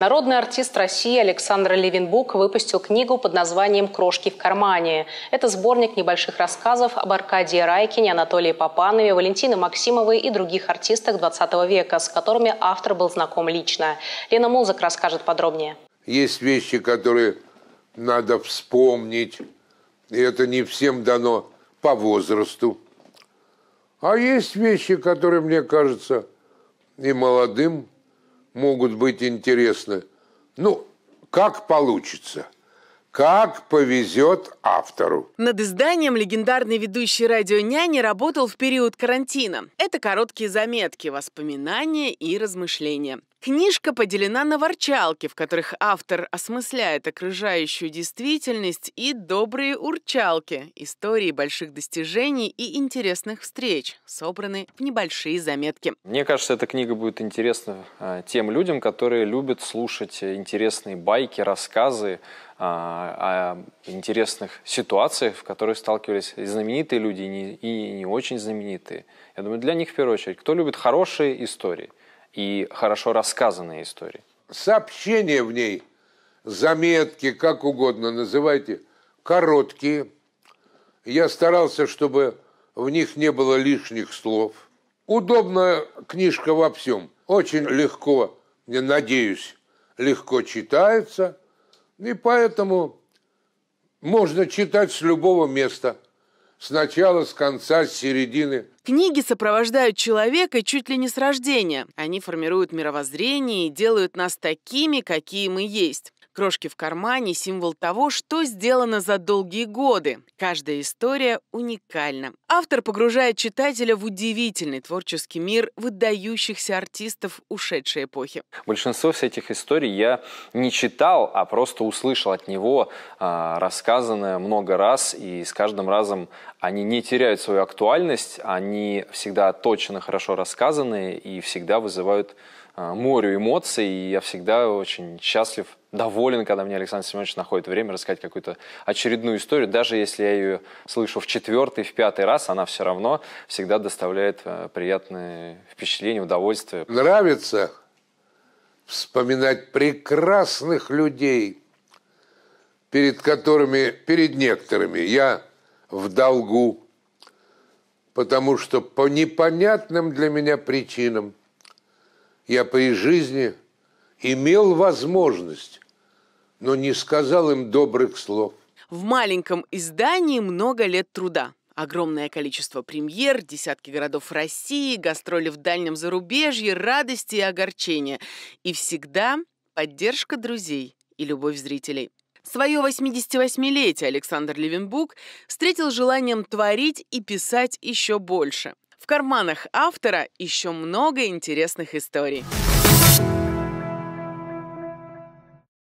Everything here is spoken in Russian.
Народный артист России Александр Левинбук выпустил книгу под названием «Крошки в кармане». Это сборник небольших рассказов об Аркадии Райкине, Анатолии Папанове, Валентине Максимовой и других артистах 20 века, с которыми автор был знаком лично. Лена Музык расскажет подробнее. Есть вещи, которые надо вспомнить, и это не всем дано по возрасту. А есть вещи, которые, мне кажется, и молодым могут быть интересны. Ну, как получится. Как повезет автору. Над изданием легендарный ведущий радио «Няни» работал в период карантина. Это короткие заметки, воспоминания и размышления. Книжка поделена на ворчалки, в которых автор осмысляет окружающую действительность, и добрые урчалки, истории больших достижений и интересных встреч, собраны в небольшие заметки. Мне кажется, эта книга будет интересна а, тем людям, которые любят слушать интересные байки, рассказы, а, о интересных ситуациях, в которых сталкивались и знаменитые люди, и не, и не очень знаменитые. Я думаю, для них в первую очередь. Кто любит хорошие истории и хорошо рассказанные истории? Сообщения в ней, заметки, как угодно называйте, короткие. Я старался, чтобы в них не было лишних слов. Удобная книжка во всем. Очень легко, я надеюсь, легко читается – и поэтому можно читать с любого места – с начала, с конца, с середины. Книги сопровождают человека чуть ли не с рождения. Они формируют мировоззрение и делают нас такими, какие мы есть. Крошки в кармане – символ того, что сделано за долгие годы. Каждая история уникальна. Автор погружает читателя в удивительный творческий мир выдающихся артистов ушедшей эпохи. Большинство всех этих историй я не читал, а просто услышал от него а, рассказанное много раз, и с каждым разом они не теряют свою актуальность, они всегда точно хорошо рассказаны и всегда вызывают а, морю эмоций, и я всегда очень счастлив, доволен, когда мне Александр Семенович находит время рассказать какую-то очередную историю. Даже если я ее слышу в четвертый, в пятый раз, она все равно всегда доставляет э, приятное впечатление, удовольствие. Нравится вспоминать прекрасных людей, перед которыми, перед некоторыми я в долгу, потому что по непонятным для меня причинам я при жизни имел возможность, но не сказал им добрых слов. В маленьком издании много лет труда. Огромное количество премьер, десятки городов России, гастроли в дальнем зарубежье, радости и огорчения. И всегда поддержка друзей и любовь зрителей. Свое 88-летие Александр Левенбук встретил желанием творить и писать еще больше. В карманах автора еще много интересных историй.